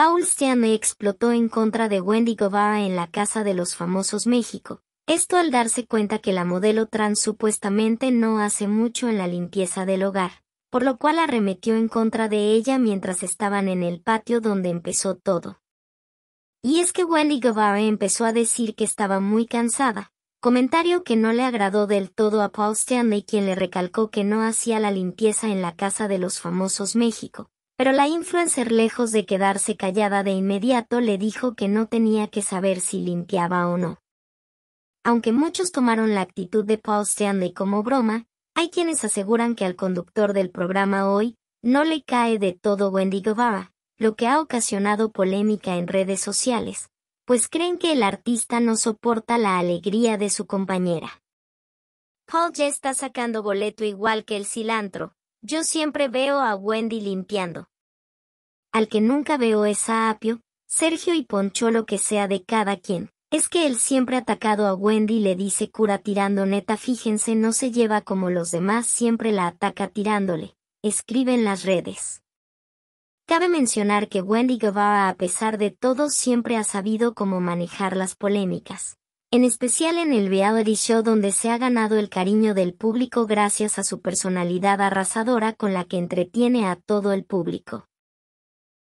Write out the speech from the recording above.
Paul Stanley explotó en contra de Wendy Guevara en la Casa de los Famosos México, esto al darse cuenta que la modelo trans supuestamente no hace mucho en la limpieza del hogar, por lo cual arremetió en contra de ella mientras estaban en el patio donde empezó todo. Y es que Wendy Guevara empezó a decir que estaba muy cansada, comentario que no le agradó del todo a Paul Stanley quien le recalcó que no hacía la limpieza en la casa de los famosos México, pero la influencer lejos de quedarse callada de inmediato le dijo que no tenía que saber si limpiaba o no. Aunque muchos tomaron la actitud de Paul Stanley como broma, hay quienes aseguran que al conductor del programa hoy, no le cae de todo Wendy Guevara, lo que ha ocasionado polémica en redes sociales, pues creen que el artista no soporta la alegría de su compañera. Paul ya está sacando boleto igual que el cilantro, yo siempre veo a Wendy limpiando. Al que nunca veo es a Apio, Sergio y Poncho lo que sea de cada quien. Es que él siempre ha atacado a Wendy le dice cura tirando neta fíjense no se lleva como los demás siempre la ataca tirándole. Escribe en las redes. Cabe mencionar que Wendy Guevara a pesar de todo siempre ha sabido cómo manejar las polémicas en especial en el Reality Show donde se ha ganado el cariño del público gracias a su personalidad arrasadora con la que entretiene a todo el público.